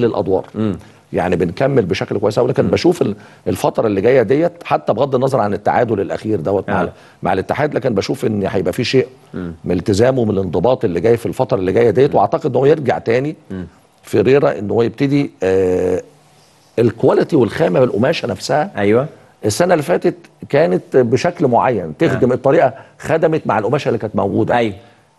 للادوار مم. يعني بنكمل بشكل كويس ولكن بشوف الفتره اللي جايه ديت حتى بغض النظر عن التعادل الاخير دوت مع, نعم. مع الاتحاد لكن بشوف ان هيبقى في شيء مم. من التزام ومن الانضباط اللي جاي في الفتره اللي جايه ديت واعتقد ان هو يرجع تاني في ريرا ان هو يبتدي آه الكواليتي والخامه بالقماشه نفسها ايوه السنه اللي فاتت كانت بشكل معين تخدم آه. الطريقه خدمت مع القماشه اللي كانت موجوده ايوه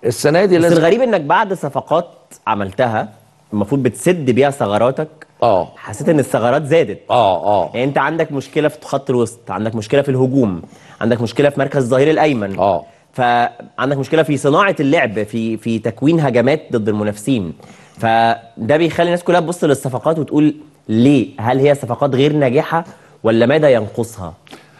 السنه دي لازم بس الغريب انك بعد صفقات عملتها المفروض بتسد بيها ثغراتك اه حسيت ان الثغرات زادت اه اه يعني انت عندك مشكله في خط الوسط عندك مشكله في الهجوم عندك مشكله في مركز الظهير الايمن اه فعندك مشكله في صناعه اللعب في في تكوين هجمات ضد المنافسين فده بيخلي الناس كلها تبص للصفقات وتقول ليه هل هي صفقات غير ناجحه ولا ماذا ينقصها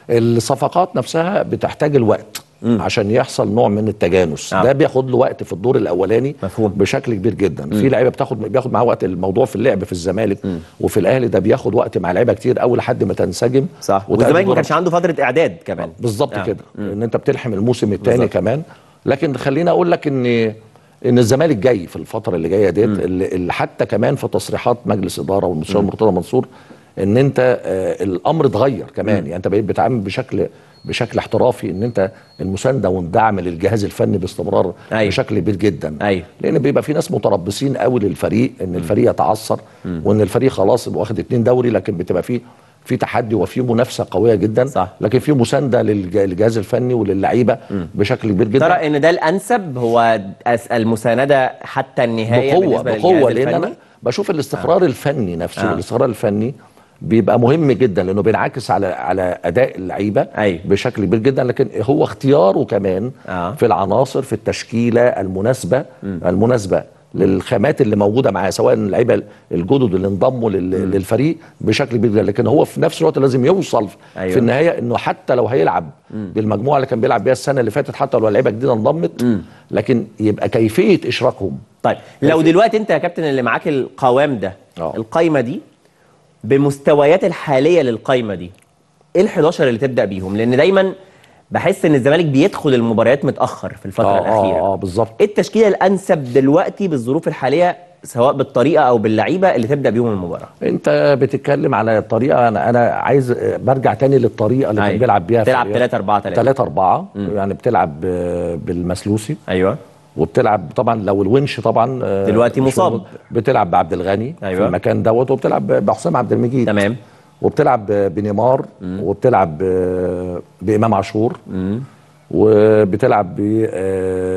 الصفقات نفسها بتحتاج الوقت مم. عشان يحصل نوع من التجانس آه. ده بياخد له وقت في الدور الاولاني مفهوم. بشكل كبير جدا مم. في لعيبه بتاخد بياخد معاه وقت الموضوع في اللعب في الزمالك مم. وفي الاهلي ده بياخد وقت مع لعيبه كتير اول لحد ما تنسجم صح والزمالك ما كانش عنده فتره اعداد كمان بالظبط آه. كده مم. ان انت بتلحم الموسم الثاني كمان لكن خليني اقول لك ان ان الزمالك جاي في الفتره اللي جايه ديت اللي حتى كمان في تصريحات مجلس اداره والمستشار مرتضى منصور ان انت آه، الامر اتغير كمان يعني انت بقيت بتعامل بشكل بشكل احترافي ان انت المسانده والدعم للجهاز الفني باستمرار أيوة. بشكل كبير جدا أيوة. لان بيبقى في ناس متربصين قوي للفريق ان الفريق يتعثر وان الفريق خلاص واخد اتنين دوري لكن بتبقى فيه في تحدي وفي منافسه قويه جدا صح. لكن في مسانده للجهاز الفني وللعيبه بشكل كبير جدا ترى ان ده الانسب هو المسانده حتى النهايه بقوه بقوه لان الفني. انا بشوف الاستقرار آه. الفني نفسه آه. الاستقرار الفني بيبقى مهم جدا لانه بينعكس على على اداء اللعيبه أيوه. بشكل كبير جدا لكن هو اختياره كمان آه. في العناصر في التشكيله المناسبه م. المناسبه للخامات اللي موجوده معاه سواء اللعيبه الجدد اللي انضموا للفريق بشكل كبير لكن هو في نفس الوقت لازم يوصل أيوة. في النهايه انه حتى لو هيلعب بالمجموعه اللي كان بيلعب بيها السنه اللي فاتت حتى لو لعيبه جديده انضمت م. لكن يبقى كيفيه اشراكهم طيب لو دلوقتي انت يا كابتن اللي معاك القوام ده أوه. القايمه دي بمستويات الحاليه للقايمه دي ايه ال11 اللي تبدا بيهم لان دايما بحس ان الزمالك بيدخل المباريات متاخر في الفتره آه, آه، الاخيره اه, آه بالظبط ايه التشكيله الانسب دلوقتي بالظروف الحاليه سواء بالطريقه او باللعيبه اللي تبدا بيهم المباراه انت بتتكلم على الطريقه انا انا عايز برجع تاني للطريقه اللي أيوة. كان بيلعب بيها بتلعب 3 4 3 3 4 يعني بتلعب بالمسلوسي ايوه وبتلعب طبعا لو الونش طبعا آه، دلوقتي مصاب بتلعب بعبد الغني أيوة. في المكان دوت وبتلعب بحسام عبد المجيد تمام وبتلعب بنيمار وبتلعب آه، بامام عاشور وبتلعب ب آه،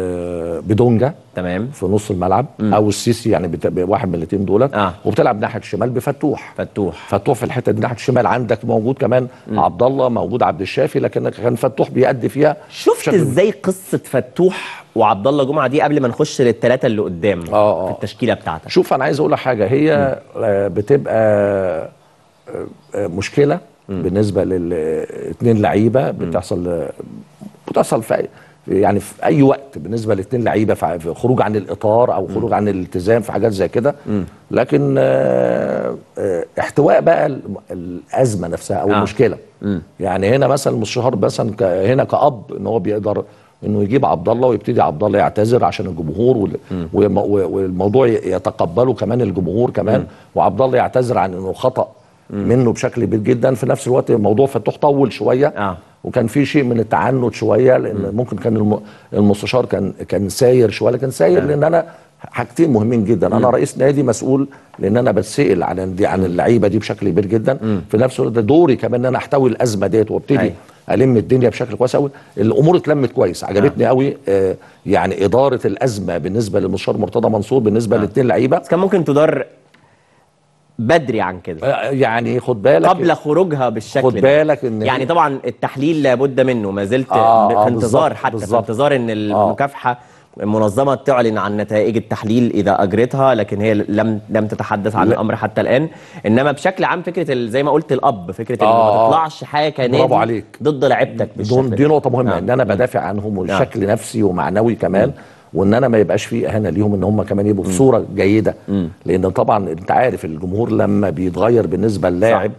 بدونجا تمام في نص الملعب مم. او السيسي يعني واحد من الاثنين دولت آه. وبتلعب ناحيه الشمال بفتوح فتوح فتوح في الحته دي ناحيه الشمال عندك موجود كمان عبد الله موجود عبد الشافي لكن كان فتوح بيأدي فيها شفت ازاي قصه فتوح وعبد الله جمعه دي قبل ما نخش للثلاثه اللي قدام آه آه. في التشكيله بتاعتك شوف انا عايز اقول حاجه هي مم. آه، بتبقى آه، آه، مشكله مم. بالنسبه للاثنين لعيبه بتحصل بتحصل في يعني في اي وقت بالنسبه لاثنين لعيبه في خروج عن الاطار او خروج م. عن الالتزام في حاجات زي كده لكن آه،, اه احتواء بقى الازمه نفسها او آه. المشكله م. يعني هنا مثلا مستشار مثلا هنا كاب ان هو بيقدر انه يجيب عبد الله ويبتدي عبد الله يعتذر عشان الجمهور والموضوع يتقبله كمان الجمهور كمان وعبد الله يعتذر عن انه خطا م. منه بشكل كبير جدا في نفس الوقت الموضوع فتوح طول شويه آه. وكان في شيء من التعنت شويه لان ممكن كان المستشار كان كان ساير شويه لكن ساير نعم. لان انا حاجتين مهمين جدا انا رئيس نادي مسؤول لان انا بتسال عن دي عن اللعيبه دي بشكل كبير جدا في نفس الوقت دوري كمان ان انا احتوي الازمه ديت وابتدي أيوة. الم الدنيا بشكل كويس قوي الامور اتلمت كويس عجبتني قوي نعم. آه يعني اداره الازمه بالنسبه للمستشار مرتضى منصور بالنسبه للاثنين نعم. لعيبه كان ممكن تدار بدري عن كده آه، يعني خد بالك قبل خروجها بالشكل خد بالك ان يعني طبعا التحليل لابد منه ما زلت آه, آه، في انتظار حتى بالزبط. في انتظار ان آه. المكافحه آه المنظمة تعلن عن نتائج التحليل إذا أجرتها لكن هي لم لم تتحدث عن الأمر حتى الآن إنما بشكل عام فكرة زي ما قلت الأب فكرة آه إن ما تطلعش حاجة عليك. ضد لعيبتك دي نقطة مهمة آه. إن أنا بدافع عنهم والشكل نعم. آه. نفسي ومعنوي كمان آه. وان انا ما يبقاش فيه اهانه ليهم ان هم كمان يبقوا في صوره جيده لان طبعا انت عارف الجمهور لما بيتغير بالنسبه للاعب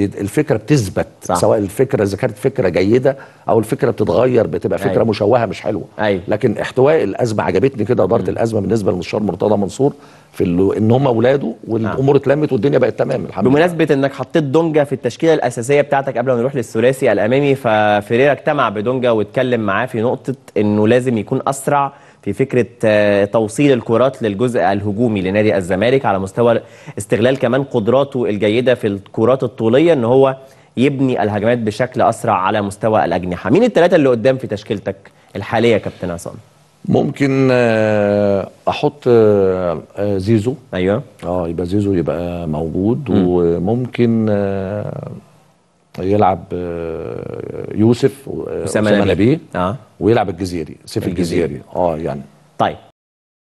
الفكره بتثبت سواء الفكره اذا كانت فكره جيده او الفكره بتتغير بتبقى فكره أي. أيوة. مشوهه مش حلوه أيوه. لكن احتواء الازمه عجبتني كده اداره الازمه بالنسبه للمستشار مرتضى منصور في ان هم اولاده والامور آه. اتلمت والدنيا بقت تمام الحمد لله بمناسبه انك حطيت دونجا في التشكيله الاساسيه بتاعتك قبل ما نروح للثلاثي الامامي ففيريرا اجتمع بدونجا واتكلم معاه في نقطه انه لازم يكون اسرع في فكره آه، توصيل الكرات للجزء الهجومي لنادي الزمالك على مستوى استغلال كمان قدراته الجيده في الكرات الطوليه ان هو يبني الهجمات بشكل اسرع على مستوى الاجنحه مين الثلاثه اللي قدام في تشكيلتك الحاليه يا كابتن عصام ممكن آه، احط آه، آه، زيزو ايوه اه يبقى زيزو يبقى موجود م. وممكن يلعب يوسف وسام نبيه اه ويلعب الجزيري سيف الجزيري اه يعني طيب